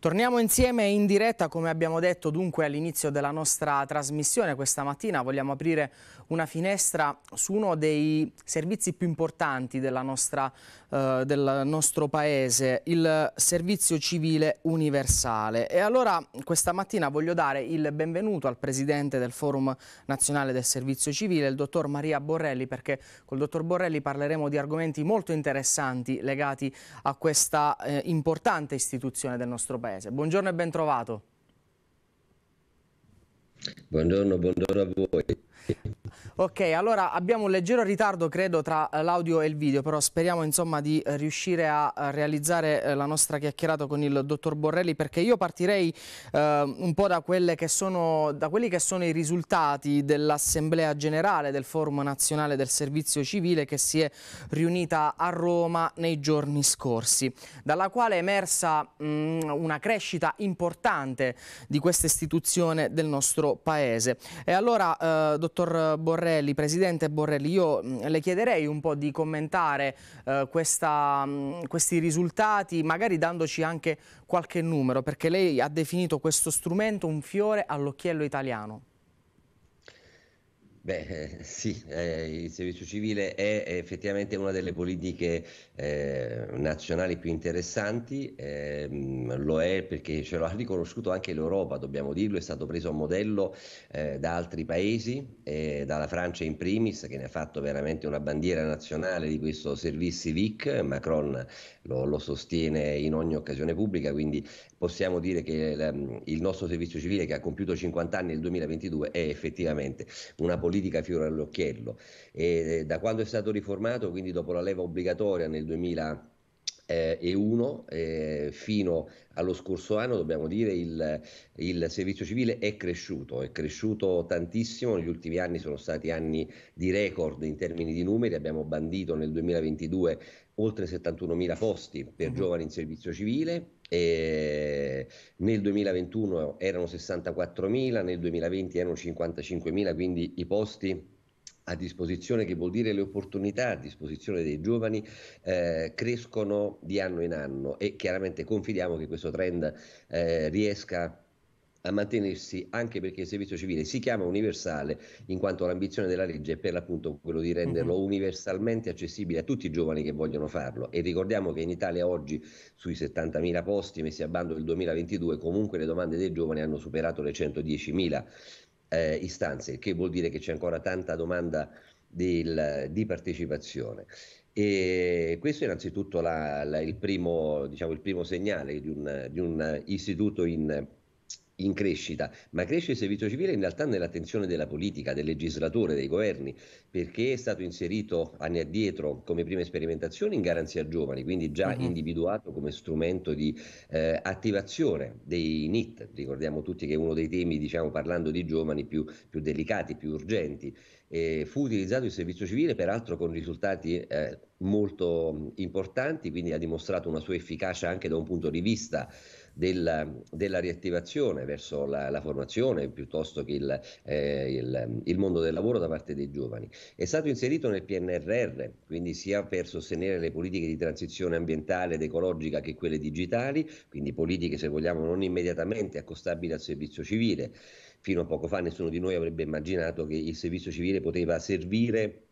Torniamo insieme in diretta, come abbiamo detto dunque all'inizio della nostra trasmissione questa mattina, vogliamo aprire una finestra su uno dei servizi più importanti nostra, eh, del nostro paese, il servizio civile universale. E allora questa mattina voglio dare il benvenuto al presidente del Forum Nazionale del Servizio Civile, il dottor Maria Borrelli, perché col dottor Borrelli parleremo di argomenti molto interessanti legati a questa eh, importante istituzione del nostro paese. Paese. Buongiorno e ben trovato. Buongiorno, buongiorno a voi. Ok, allora abbiamo un leggero ritardo credo tra l'audio e il video, però speriamo insomma di riuscire a realizzare eh, la nostra chiacchierata con il dottor Borrelli perché io partirei eh, un po' da, che sono, da quelli che sono i risultati dell'Assemblea Generale del Forum Nazionale del Servizio Civile che si è riunita a Roma nei giorni scorsi, dalla quale è emersa mh, mm, una crescita importante di questa istituzione del nostro Paese. E allora, eh, dottor Dottor Borrelli, Presidente Borrelli, io le chiederei un po' di commentare eh, questa, questi risultati, magari dandoci anche qualche numero, perché lei ha definito questo strumento un fiore all'occhiello italiano. Beh, eh, sì, eh, il servizio civile è effettivamente una delle politiche eh, nazionali più interessanti, eh, lo è perché ce lo ha riconosciuto anche l'Europa, dobbiamo dirlo, è stato preso a modello eh, da altri paesi, dalla Francia in primis che ne ha fatto veramente una bandiera nazionale di questo servizio VIC, Macron lo, lo sostiene in ogni occasione pubblica, quindi possiamo dire che il nostro servizio civile che ha compiuto 50 anni nel 2022 è effettivamente una politica politica fiore all'occhiello. E eh, da quando è stato riformato, quindi dopo la leva obbligatoria nel 2000 eh, e 1 eh, fino allo scorso anno dobbiamo dire il, il servizio civile è cresciuto, è cresciuto tantissimo, negli ultimi anni sono stati anni di record in termini di numeri, abbiamo bandito nel 2022 oltre 71.000 posti per uh-huh. giovani in servizio civile, e nel 2021 erano 64.000, nel 2020 erano 55.000, quindi i posti a disposizione, che vuol dire le opportunità a disposizione dei giovani, eh, crescono di anno in anno e chiaramente confidiamo che questo trend eh, riesca a mantenersi anche perché il servizio civile si chiama universale in quanto l'ambizione della legge è per l'appunto quello di renderlo mm-hmm. universalmente accessibile a tutti i giovani che vogliono farlo e ricordiamo che in Italia oggi sui 70.000 posti messi a bando nel 2022 comunque le domande dei giovani hanno superato le 110.000 eh, istanze, il che vuol dire che c'è ancora tanta domanda del, di partecipazione. E questo è innanzitutto la, la, il, primo, diciamo, il, primo, segnale di un, di un istituto in in crescita, ma cresce il servizio civile in realtà nell'attenzione della politica, del legislatore, dei governi, perché è stato inserito anni addietro come prima sperimentazione in garanzia giovani, quindi già uh-huh. individuato come strumento di eh, attivazione dei NIT, ricordiamo tutti che è uno dei temi, diciamo parlando di giovani, più, più delicati, più urgenti. Eh, fu utilizzato il servizio civile, peraltro con risultati eh, molto importanti, quindi ha dimostrato una sua efficacia anche da un punto di vista della, della riattivazione verso la, la, formazione piuttosto che il, eh, il, il mondo del lavoro da parte dei giovani. È stato inserito nel PNRR, quindi sia per sostenere le politiche di transizione ambientale ed ecologica che quelle digitali, quindi politiche se vogliamo non immediatamente accostabili al servizio civile. Fino a poco fa nessuno di noi avrebbe immaginato che il servizio civile poteva servire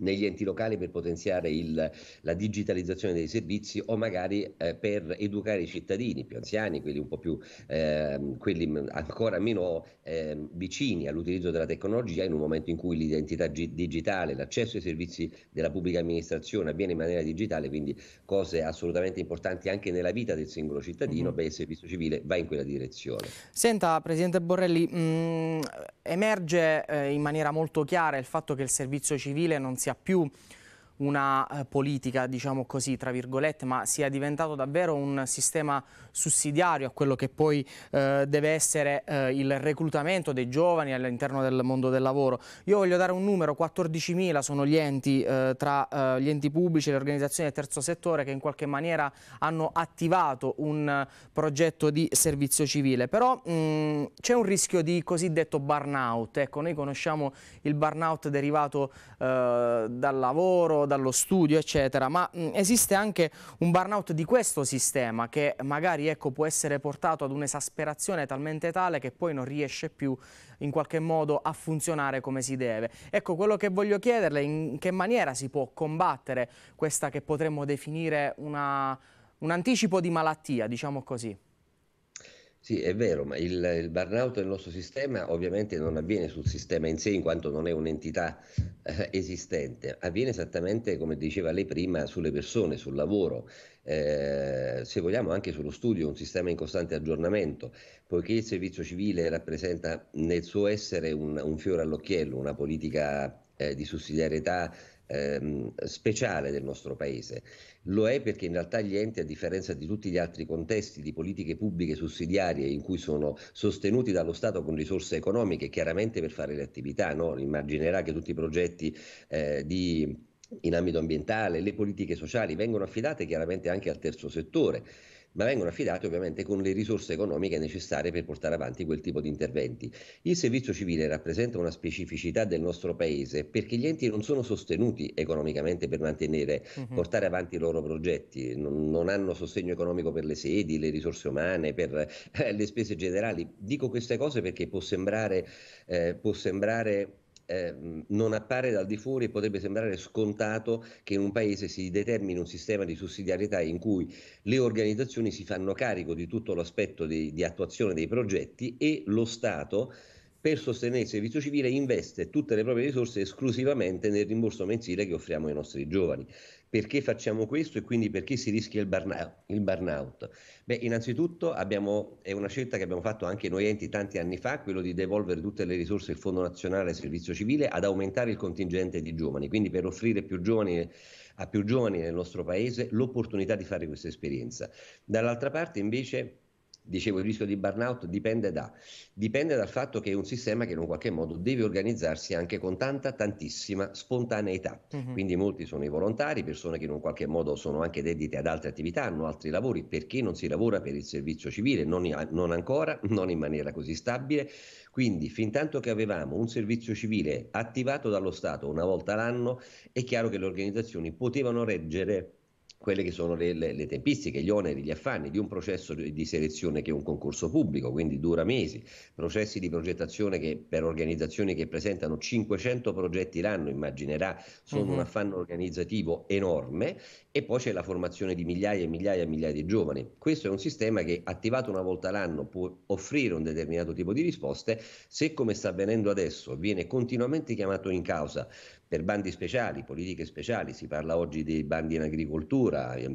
negli enti locali per potenziare il, la digitalizzazione dei servizi o magari eh, per educare i cittadini più anziani, quelli un po' più eh, quelli ancora meno eh, vicini all'utilizzo della tecnologia in un momento in cui l'identità gi- digitale, l'accesso ai servizi della pubblica amministrazione avviene in maniera digitale, quindi cose assolutamente importanti anche nella vita del singolo cittadino, mm-hmm. beh, il servizio civile va in quella direzione. Senta Presidente Borrelli, mh, mm, emerge eh, in maniera molto chiara il fatto che il servizio civile non sia sia più una eh, politica, diciamo così, tra virgolette, ma sia diventato davvero un sistema sussidiario a quello che poi eh, deve essere eh, il reclutamento dei giovani all'interno del mondo del lavoro. Io voglio dare un numero, 14.000 sono gli enti eh, tra eh, gli enti pubblici, e le organizzazioni del terzo settore che in qualche maniera hanno attivato un progetto di servizio civile, però mm, c'è un rischio di cosiddetto burnout, ecco noi conosciamo il burnout derivato dal lavoro, dallo studio, eccetera, ma mh, mm, esiste anche un burnout di questo sistema che magari ecco, può essere portato ad un'esasperazione talmente tale che poi non riesce più in qualche modo a funzionare come si deve. Ecco, quello che voglio chiederle in che maniera si può combattere questa che potremmo definire una, un anticipo di malattia, diciamo così. Sì, è vero, ma il, il, burnout del nostro sistema ovviamente non avviene sul sistema in sé in quanto non è un'entità eh, esistente, avviene esattamente come diceva lei prima sulle persone, sul lavoro, eh, se vogliamo anche sullo studio, un sistema in costante aggiornamento, poiché il servizio civile rappresenta nel suo essere un, un fiore all'occhiello, una politica eh, di sussidiarietà ehm, speciale del nostro Paese. Lo è perché in realtà gli enti, a differenza di tutti gli altri contesti di politiche pubbliche sussidiarie in cui sono sostenuti dallo Stato con risorse economiche, chiaramente per fare le attività, no? immaginerà che tutti i progetti eh, di in ambito ambientale, le politiche sociali vengono affidate chiaramente anche al terzo settore ma vengono affidati ovviamente con le risorse economiche necessarie per portare avanti quel tipo di interventi. Il servizio civile rappresenta una specificità del nostro paese perché gli enti non sono sostenuti economicamente per mantenere, uh-huh. portare avanti i loro progetti, non, non, hanno sostegno economico per le sedi, le risorse umane, per eh, le spese generali. Dico queste cose perché può sembrare, eh, può sembrare Ehm, non appare dal di fuori e potrebbe sembrare scontato che in un paese si determini un sistema di sussidiarietà in cui le organizzazioni si fanno carico di tutto l'aspetto di, di attuazione dei progetti e lo Stato per sostenere il servizio civile investe tutte le proprie risorse esclusivamente nel rimborso mensile che offriamo ai nostri giovani. Perché facciamo questo e quindi perché si rischia il burnout? Il burnout? Beh, innanzitutto abbiamo, è una scelta che abbiamo fatto anche noi enti tanti anni fa, quello di devolvere tutte le risorse del Fondo Nazionale Servizio Civile ad aumentare il contingente di giovani, quindi per offrire più giovani a più giovani nel nostro paese l'opportunità di fare questa esperienza. Dall'altra parte invece dicevo il rischio di burnout dipende, da, dipende dal fatto che è un sistema che in un qualche modo deve organizzarsi anche con tanta tantissima spontaneità uh-huh. quindi molti sono i volontari persone che in un qualche modo sono anche dedite ad altre attività hanno altri lavori perché non si lavora per il servizio civile non, non ancora non in maniera così stabile quindi fin tanto che avevamo un servizio civile attivato dallo Stato una volta l'anno è chiaro che le organizzazioni potevano reggere quelle che sono le, le, le, tempistiche, gli oneri, gli affanni di un processo di selezione che è un concorso pubblico, quindi dura mesi, processi di progettazione che per organizzazioni che presentano 500 progetti l'anno, immaginerà, sono uh-huh. un mhm. affanno organizzativo enorme e poi c'è la formazione di migliaia e migliaia e migliaia di giovani. Questo è un sistema che attivato una volta l'anno può offrire un determinato tipo di risposte, se come sta avvenendo adesso viene continuamente chiamato in causa per bandi speciali, politiche speciali, si parla oggi dei bandi in agricoltura, eh,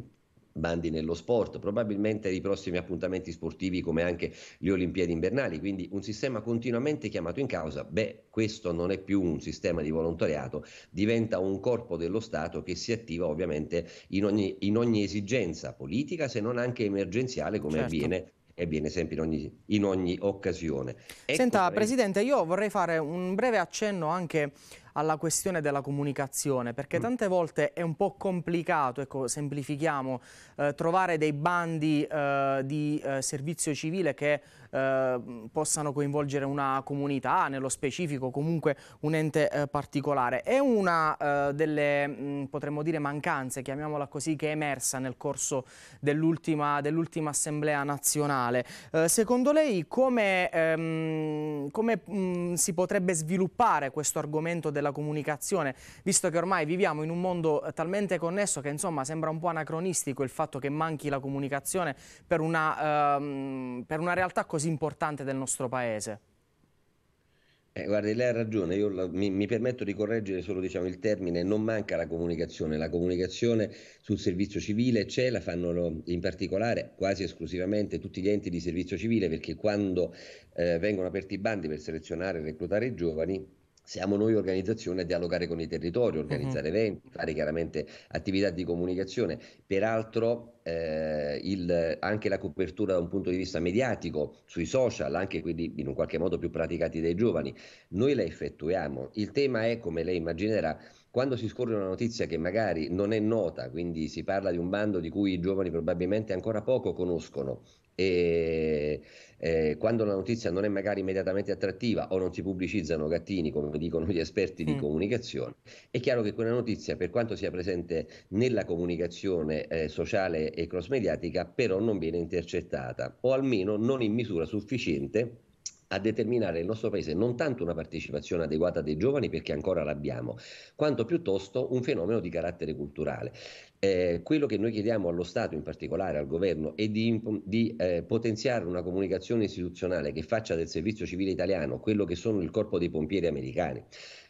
bandi nello sport, probabilmente i prossimi appuntamenti sportivi come anche le Olimpiadi invernali, quindi un sistema continuamente chiamato in causa, beh, questo non è più un sistema di volontariato, diventa un corpo dello Stato che si attiva ovviamente in ogni, in ogni esigenza politica, se non anche emergenziale come certo. avviene e viene sempre in ogni, in ogni occasione. Ecco Senta, eh, Presidente, io vorrei fare un breve accenno anche alla questione della comunicazione, perché mm. tante volte è un po' complicato, ecco, semplifichiamo, eh, trovare dei bandi eh, di eh, servizio civile che eh, possano coinvolgere una comunità, nello specifico comunque un ente eh, particolare. È una eh, delle, mh, mm, potremmo dire, mancanze, chiamiamola così, che è emersa nel corso dell'ultima dell assemblea nazionale. secondo lei come, ehm, come mh, mm, si potrebbe sviluppare questo argomento della della comunicazione, visto che ormai viviamo in un mondo eh, talmente connesso che insomma sembra un po' anacronistico il fatto che manchi la comunicazione per una, ehm, per una realtà così importante del nostro paese. Eh, guarda, lei ha ragione, io la, mi, mi, permetto di correggere solo diciamo, il termine, non manca la comunicazione, la comunicazione sul servizio civile c'è, la fanno in particolare quasi esclusivamente tutti gli enti di servizio civile perché quando eh, vengono aperti i bandi per selezionare e reclutare i giovani siamo noi organizzazione a dialogare con i territori, organizzare uh-huh. eventi, fare chiaramente attività di comunicazione. Peraltro eh, il, anche la copertura da un punto di vista mediatico sui social, anche quelli in un qualche modo più praticati dai giovani, noi la effettuiamo. Il tema è, come lei immaginerà, quando si scorre una notizia che magari non è nota, quindi si parla di un bando di cui i giovani probabilmente ancora poco conoscono, e eh, quando la notizia non è magari immediatamente attrattiva o non si pubblicizzano gattini, come dicono gli esperti di mm. comunicazione, è chiaro che quella notizia, per quanto sia presente nella comunicazione eh, sociale e cross-mediatica, però non viene intercettata o almeno non in misura sufficiente a determinare nel nostro paese non tanto una partecipazione adeguata dei giovani perché ancora l'abbiamo, quanto piuttosto un fenomeno di carattere culturale. Eh, quello che noi chiediamo allo Stato, in particolare al governo, è di, di eh, potenziare una comunicazione istituzionale che faccia del servizio civile italiano quello che sono il corpo dei pompieri americani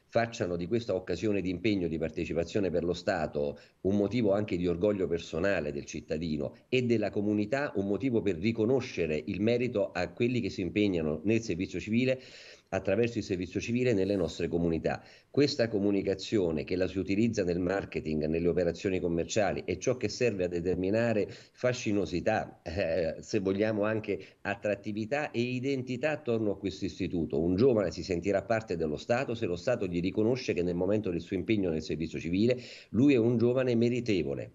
facciano di questa occasione di impegno, di partecipazione per lo Stato un motivo anche di orgoglio personale del cittadino e della comunità, un motivo per riconoscere il merito a quelli che si impegnano nel servizio civile attraverso il servizio civile nelle nostre comunità. Questa comunicazione che la si utilizza nel marketing, nelle operazioni commerciali è ciò che serve a determinare fascinosità, eh, se vogliamo anche attrattività e identità attorno a questo istituto. Un giovane si sentirà parte dello Stato se lo Stato gli riconosce che nel momento del suo impegno nel servizio civile lui è un giovane meritevole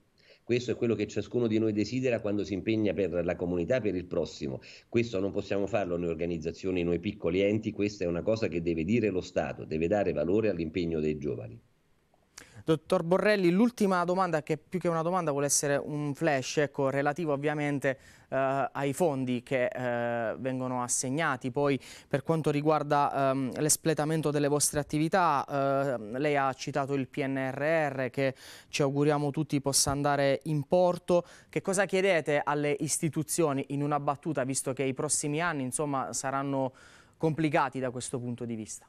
questo è quello che ciascuno di noi desidera quando si impegna per la comunità, per il prossimo. Questo non possiamo farlo noi organizzazioni, noi piccoli enti, questa è una cosa che deve dire lo Stato, deve dare valore all'impegno dei giovani. Dottor Borrelli, l'ultima domanda che più che una domanda vuole essere un flash, ecco, relativo ovviamente eh, ai fondi che eh, vengono assegnati, poi per quanto riguarda ehm, l'espletamento delle vostre attività, eh, lei ha citato il PNRR che ci auguriamo tutti possa andare in porto, che cosa chiedete alle istituzioni in una battuta, visto che i prossimi anni insomma, saranno complicati da questo punto di vista?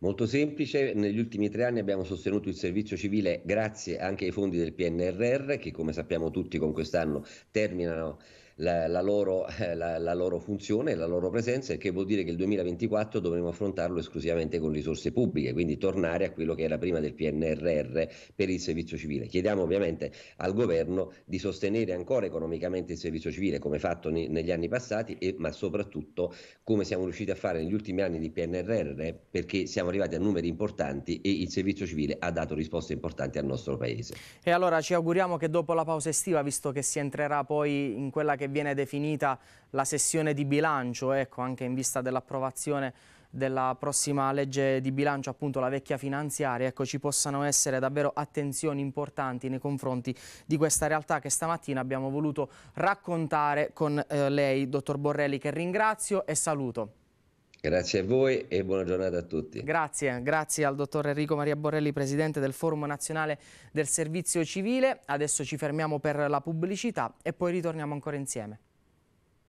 Molto semplice, negli ultimi tre anni abbiamo sostenuto il servizio civile grazie anche ai fondi del PNRR che come sappiamo tutti con quest'anno terminano la, la, loro, eh, la, la loro funzione, la loro presenza, il che vuol dire che il 2024 dovremo affrontarlo esclusivamente con risorse pubbliche, quindi tornare a quello che era prima del PNRR per il servizio civile. Chiediamo ovviamente al governo di sostenere ancora economicamente il servizio civile come fatto ne, negli anni passati, e, ma soprattutto come siamo riusciti a fare negli ultimi anni di PNRR perché siamo arrivati a numeri importanti e il servizio civile ha dato risposte importanti al nostro Paese. E allora ci auguriamo che dopo la pausa estiva, visto che si entrerà poi in quella che che viene definita la sessione di bilancio, ecco, anche in vista dell'approvazione della prossima legge di bilancio, appunto la vecchia finanziaria, ecco, ci possano essere davvero attenzioni importanti nei confronti di questa realtà che stamattina abbiamo voluto raccontare con eh, lei, dottor Borrelli, che ringrazio e saluto. Grazie a voi e buona giornata a tutti. Grazie, grazie al dottor Enrico Maria Borrelli, presidente del Forum Nazionale del Servizio Civile. Adesso ci fermiamo per la pubblicità e poi ritorniamo ancora insieme.